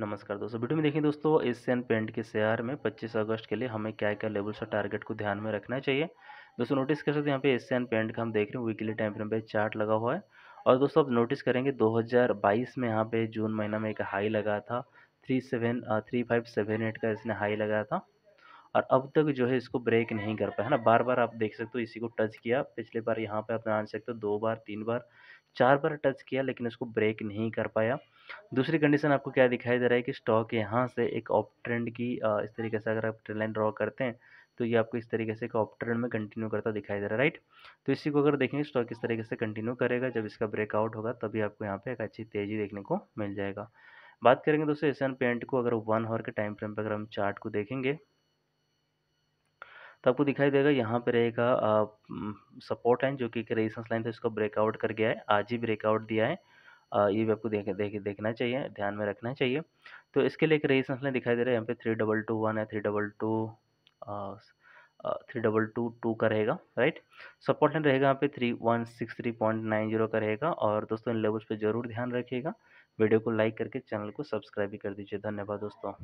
नमस्कार दोस्तों वीडियो में देखें दोस्तों एशियन पेंट के शेयर में 25 अगस्त के लिए हमें क्या क्या लेवल्स और टारगेट को ध्यान में रखना चाहिए दोस्तों नोटिस कर सकते हैं यहाँ पे एशियन पेंट का हम देख रहे हैं वीकली टाइम फ्रेम पे चार्ट लगा हुआ है और दोस्तों आप नोटिस करेंगे 2022 में यहाँ पे जून महीना में एक हाई लगा था three seven three five seven eight का इसने हाई लगाया था और अब तक जो है इसको ब्रेक नहीं कर पाया है ना बार बार आप देख सकते हो इसी को टच किया पिछले बार यहाँ पे आप जान सकते हो दो बार तीन बार चार बार टच किया लेकिन इसको ब्रेक नहीं कर पाया दूसरी कंडीशन आपको क्या दिखाई दे रहा है कि स्टॉक यहाँ से एक ऑप ट्रेंड की इस तरीके से अगर आप ट्रेन लाइन ड्रॉ करते हैं तो ये आपको इस तरीके से एक ऑप ट्रेंड में कंटिन्यू करता दिखाई दे रहा है राइट तो इसी को अगर देखेंगे स्टॉक इस तरीके से कंटिन्यू करेगा जब इसका ब्रेकआउट होगा तभी आपको यहाँ पे एक अच्छी तेज़ी देखने को मिल जाएगा बात करेंगे दोस्तों एशियन पेंट को अगर वन आवर के टाइम फ्रेम पर अगर हम चार्ट को देखेंगे तो आपको दिखाई देगा यहाँ पे रहेगा सपोर्ट लाइन जो कि एक रेजिस्टेंस लाइन था इसको ब्रेकआउट कर गया है आज ही ब्रेकआउट दिया है आ, ये भी आपको देख देख देखना चाहिए ध्यान में रखना चाहिए तो इसके लिए एक रेजिस्टेंस लाइन दिखाई दे रहा है यहाँ पे थ्री डबल टू वन है three double two three double two two का रहेगा राइट सपोर्ट लाइन रहेगा यहाँ पे three one six three point nine zero का रहेगा और दोस्तों इन लेवल्स पर ज़रूर ध्यान रखिएगा वीडियो को लाइक करके चैनल को सब्सक्राइब भी कर दीजिए धन्यवाद दोस्तों